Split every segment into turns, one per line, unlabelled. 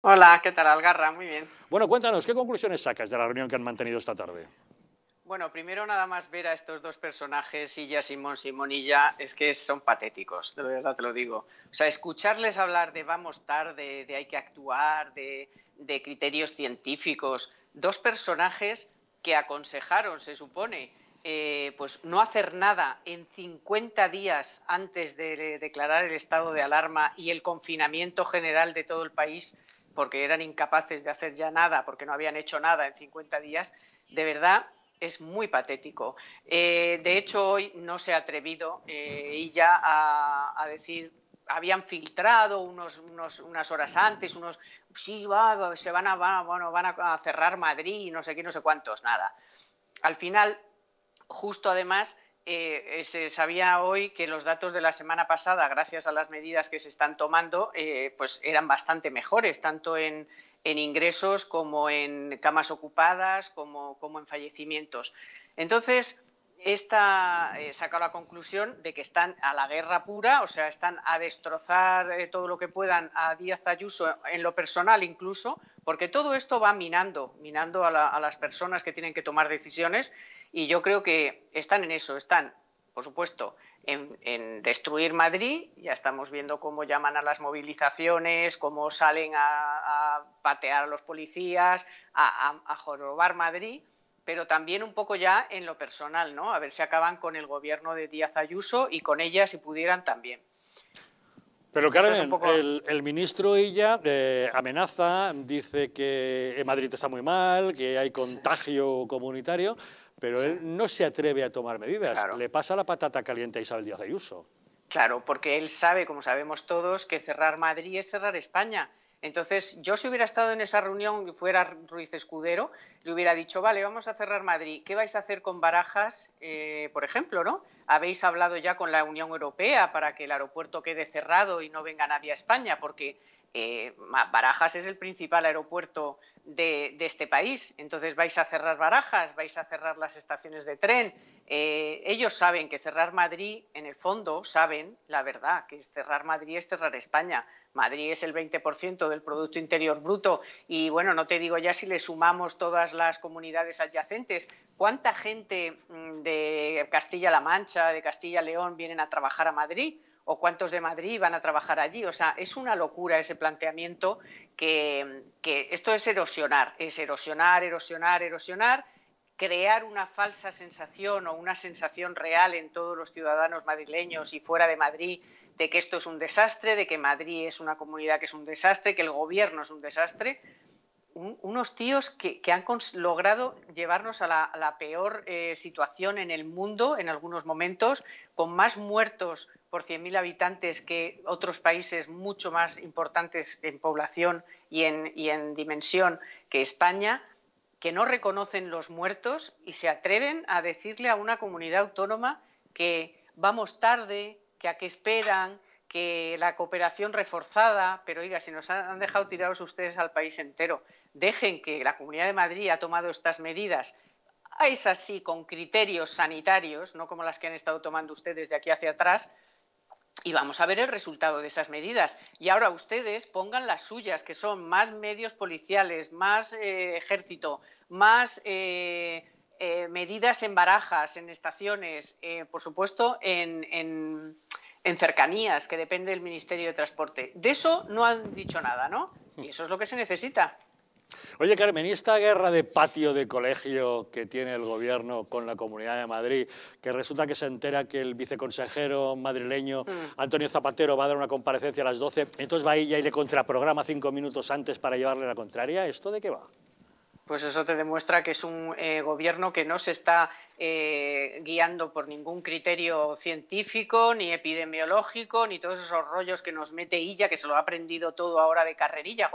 Hola, ¿qué tal, Algarra? Muy bien.
Bueno, cuéntanos, ¿qué conclusiones sacas de la reunión que han mantenido esta tarde?
Bueno, primero nada más ver a estos dos personajes, Illa Simón, Simonilla, es que son patéticos, de verdad te lo digo. O sea, escucharles hablar de vamos tarde, de hay que actuar, de, criterios científicos, dos personajes que aconsejaron, se supone, eh, pues no hacer nada en 50 días antes de declarar el estado de alarma y el confinamiento general de todo el país porque eran incapaces de hacer ya nada, porque no habían hecho nada en 50 días, de verdad es muy patético. Eh, de hecho, hoy no se ha atrevido ella eh, a, decir, habían filtrado unas horas antes, unos, sí, se van a, van a cerrar Madrid, no sé qué, no sé cuántos, nada. Al final, justo además, eh, eh, se sabía hoy que los datos de la semana pasada, gracias a las medidas que se están tomando, eh, pues eran bastante mejores, tanto en, ingresos como en camas ocupadas, como, en fallecimientos. Entonces, esta saca la conclusión de que están a la guerra pura, o sea, están a destrozar todo lo que puedan a Díaz Ayuso en lo personal incluso, porque todo esto va minando, minando a las personas que tienen que tomar decisiones y yo creo que están en eso, están, por supuesto, en, destruir Madrid. Ya estamos viendo cómo llaman a las movilizaciones, cómo salen a, patear a los policías, a, a, jorobar Madrid, pero también un poco ya en lo personal, ¿no? A ver si acaban con el gobierno de Díaz Ayuso y con ella si pudieran también.
Pero pues claro, el, ministro ella eh, amenaza, dice que Madrid está muy mal, que hay contagio comunitario, pero él no se atreve a tomar medidas. Le pasa la patata caliente a Isabel Díaz Ayuso.
Claro, porque él sabe, como sabemos todos, que cerrar Madrid es cerrar España. Entonces, yo si hubiera estado en esa reunión y fuera Ruiz Escudero, le hubiera dicho, vale, vamos a cerrar Madrid, ¿qué vais a hacer con Barajas, eh, por ejemplo, no? habéis hablado ya con la Unión Europea para que el aeropuerto quede cerrado y no venga nadie a España, porque eh, Barajas es el principal aeropuerto de, este país. Entonces vais a cerrar Barajas, vais a cerrar las estaciones de tren. Eh, ellos saben que cerrar Madrid, en el fondo, saben la verdad, que cerrar Madrid es cerrar España. Madrid es el 20% del Producto Interior Bruto y, bueno, no te digo ya si le sumamos todas las comunidades adyacentes. ¿Cuánta gente mm, de de Castilla-La Mancha, de Castilla-León vienen a trabajar a Madrid o cuántos de Madrid van a trabajar allí. O sea, es una locura ese planteamiento que, que esto es erosionar, es erosionar, erosionar, erosionar, crear una falsa sensación o una sensación real en todos los ciudadanos madrileños y fuera de Madrid de que esto es un desastre, de que Madrid es una comunidad que es un desastre, que el gobierno es un desastre unos tíos que, han logrado llevarnos a la, peor eh, situación en el mundo en algunos momentos, con más muertos por 100.000 habitantes que otros países mucho más importantes en población y en, y en dimensión que España, que no reconocen los muertos y se atreven a decirle a una comunidad autónoma que vamos tarde, que a qué esperan, que la cooperación reforzada, pero oiga, si nos han dejado tirados ustedes al país entero, dejen que la Comunidad de Madrid ha tomado estas medidas, es así, con criterios sanitarios, no como las que han estado tomando ustedes de aquí hacia atrás, y vamos a ver el resultado de esas medidas. Y ahora ustedes pongan las suyas, que son más medios policiales, más eh, ejército, más... Eh, eh, medidas en barajas, en estaciones, por supuesto, en en cercanías, que depende del Ministerio de Transporte. De eso no han dicho nada, ¿no? Hmm. Y eso es lo que se necesita.
Oye, Carmen, ¿y esta guerra de patio de colegio que tiene el gobierno con la Comunidad de Madrid, que resulta que se entera que el viceconsejero madrileño hmm. Antonio Zapatero va a dar una comparecencia a las 12, entonces va ella y le contraprograma cinco minutos antes para llevarle la contraria? ¿Esto de qué va?
pues eso te demuestra que es un eh, gobierno que no se está eh, guiando por ningún criterio científico, ni epidemiológico, ni todos esos rollos que nos mete Illa, que se lo ha aprendido todo ahora de carrerilla.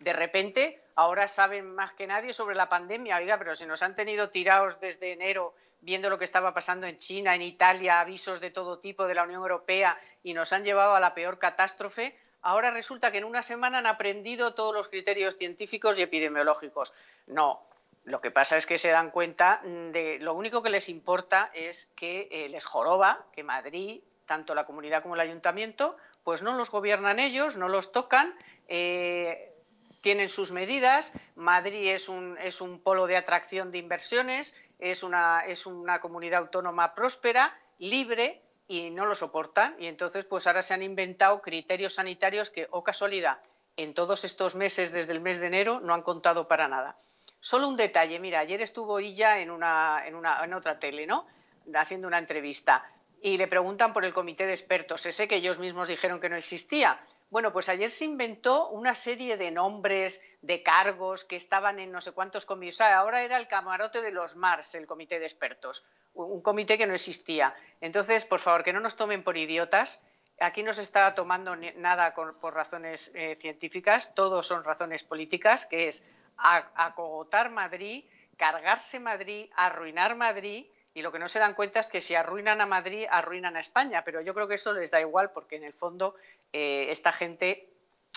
De repente, ahora saben más que nadie sobre la pandemia. Oiga, pero si nos han tenido tirados desde enero viendo lo que estaba pasando en China, en Italia, avisos de todo tipo de la Unión Europea y nos han llevado a la peor catástrofe, ahora resulta que en una semana han aprendido todos los criterios científicos y epidemiológicos. No, lo que pasa es que se dan cuenta mm, de lo único que les importa es que eh, les joroba, que Madrid, tanto la comunidad como el ayuntamiento, pues no los gobiernan ellos, no los tocan. Eh, tienen sus medidas, Madrid es un, es un polo de atracción de inversiones, es una, es una comunidad autónoma próspera, libre, y no lo soportan y entonces pues ahora se han inventado criterios sanitarios que, o oh casualidad, en todos estos meses desde el mes de enero no han contado para nada. Solo un detalle, mira, ayer estuvo ella en, una, en, una, en otra tele, ¿no? Haciendo una entrevista y le preguntan por el comité de expertos, ese que ellos mismos dijeron que no existía. Bueno, pues ayer se inventó una serie de nombres, de cargos que estaban en no sé cuántos comités. Ahora era el camarote de los Mars, el comité de expertos, un comité que no existía. Entonces, por favor, que no nos tomen por idiotas. Aquí no se está tomando nada por razones eh, científicas, todos son razones políticas, que es acogotar Madrid, cargarse Madrid, arruinar Madrid y lo que no se dan cuenta es que si arruinan a Madrid, arruinan a España, pero yo creo que eso les da igual porque en el fondo eh, esta gente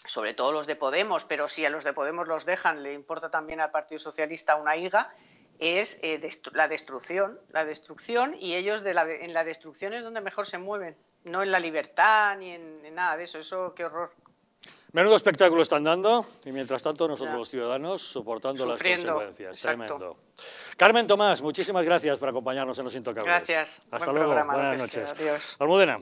sobre todo los de Podemos, pero si a los de Podemos los dejan, le importa también al Partido Socialista una higa, es eh, la destrucción, la destrucción y ellos de en la destrucción es donde mejor se mueven, no en la libertad ni en nada de eso, eso qué horror.
Menudo espectáculo están dando y mientras tanto nosotros los ciudadanos soportando las consecuencias. Tremendo. Carmen Tomás, muchísimas gracias por acompañarnos en Los Intocables. Gracias. Hasta luego. Buenas noches. Almudena.